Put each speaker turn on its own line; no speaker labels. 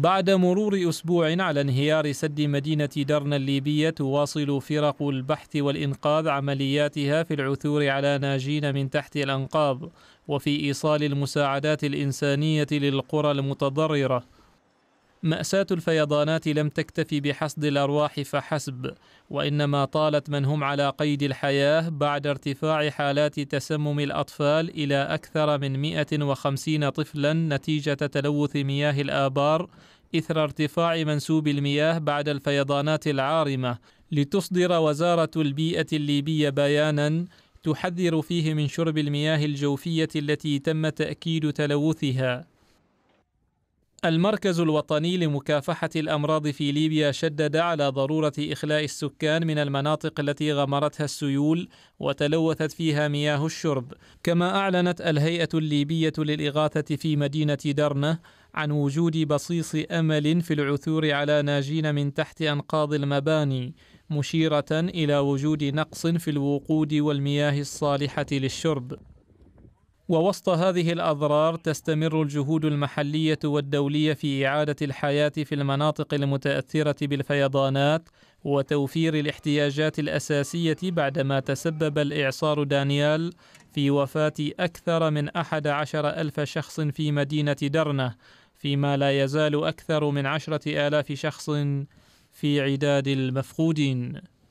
بعد مرور أسبوع على انهيار سد مدينة درنا الليبية تواصل فرق البحث والإنقاذ عملياتها في العثور على ناجين من تحت الأنقاض وفي إيصال المساعدات الإنسانية للقرى المتضررة مأساة الفيضانات لم تكتفي بحصد الأرواح فحسب، وإنما طالت من هم على قيد الحياة بعد ارتفاع حالات تسمم الأطفال إلى أكثر من 150 طفلا نتيجة تلوث مياه الآبار إثر ارتفاع منسوب المياه بعد الفيضانات العارمة، لتصدر وزارة البيئة الليبية بياناً تحذر فيه من شرب المياه الجوفية التي تم تأكيد تلوثها المركز الوطني لمكافحة الأمراض في ليبيا شدد على ضرورة إخلاء السكان من المناطق التي غمرتها السيول وتلوثت فيها مياه الشرب، كما أعلنت الهيئة الليبية للإغاثة في مدينة درنة عن وجود بصيص أمل في العثور على ناجين من تحت أنقاض المباني، مشيرة إلى وجود نقص في الوقود والمياه الصالحة للشرب. ووسط هذه الأضرار تستمر الجهود المحلية والدولية في إعادة الحياة في المناطق المتأثرة بالفيضانات وتوفير الاحتياجات الأساسية بعدما تسبب الإعصار دانيال في وفاة أكثر من أحد عشر ألف شخص في مدينة درنة فيما لا يزال أكثر من عشرة آلاف شخص في عداد المفقودين